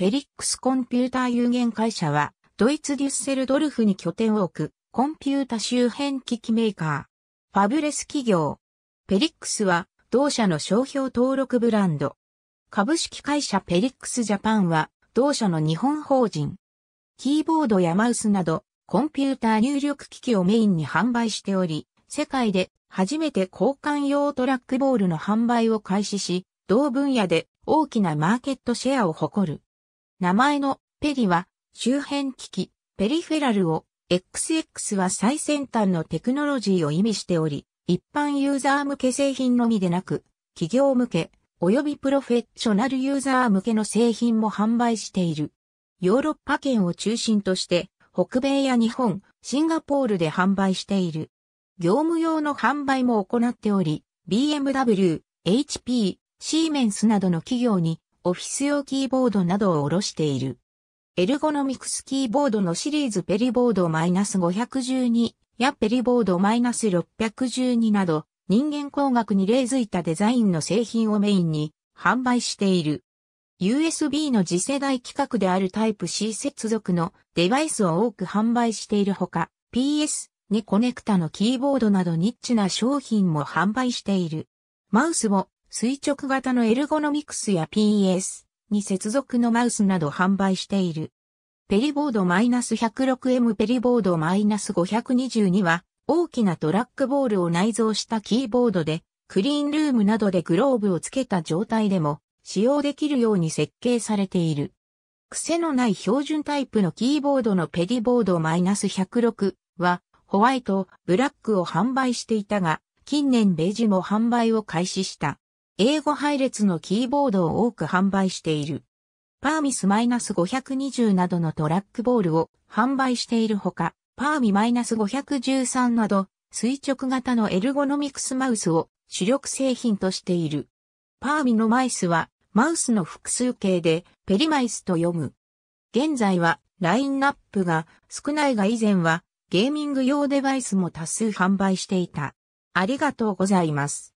ペリックスコンピューター有限会社は、ドイツデュッセルドルフに拠点を置く、コンピュータ周辺機器メーカー。ファブレス企業。ペリックスは、同社の商標登録ブランド。株式会社ペリックスジャパンは、同社の日本法人。キーボードやマウスなど、コンピューター入力機器をメインに販売しており、世界で初めて交換用トラックボールの販売を開始し、同分野で大きなマーケットシェアを誇る。名前のペリは周辺機器、ペリフェラルを、XX は最先端のテクノロジーを意味しており、一般ユーザー向け製品のみでなく、企業向け、及びプロフェッショナルユーザー向けの製品も販売している。ヨーロッパ圏を中心として、北米や日本、シンガポールで販売している。業務用の販売も行っており、BMW、HP、シーメンスなどの企業にオフィス用キーボードなどをろしている。エルゴノミクスキーボードのシリーズペリボード -512 やペリボード -612 など、人間工学に例づいたデザインの製品をメインに販売している。USB の次世代規格であるタイプ C 接続のデバイスを多く販売しているほか、p s にコネクタのキーボードなどニッチな商品も販売している。マウスを垂直型のエルゴノミクスや PS に接続のマウスなど販売している。ペリボード -106M ペリボード -522 は大きなトラックボールを内蔵したキーボードでクリーンルームなどでグローブをつけた状態でも使用できるように設計されている。癖のない標準タイプのキーボードのペリボード -106 はホワイト、ブラックを販売していたが、近年ベージュも販売を開始した。英語配列のキーボードを多く販売している。パーミス -520 などのトラックボールを販売しているほか、パーミ -513 など垂直型のエルゴノミクスマウスを主力製品としている。パーミのマイスはマウスの複数形でペリマイスと読む。現在はラインナップが少ないが以前はゲーミング用デバイスも多数販売していた。ありがとうございます。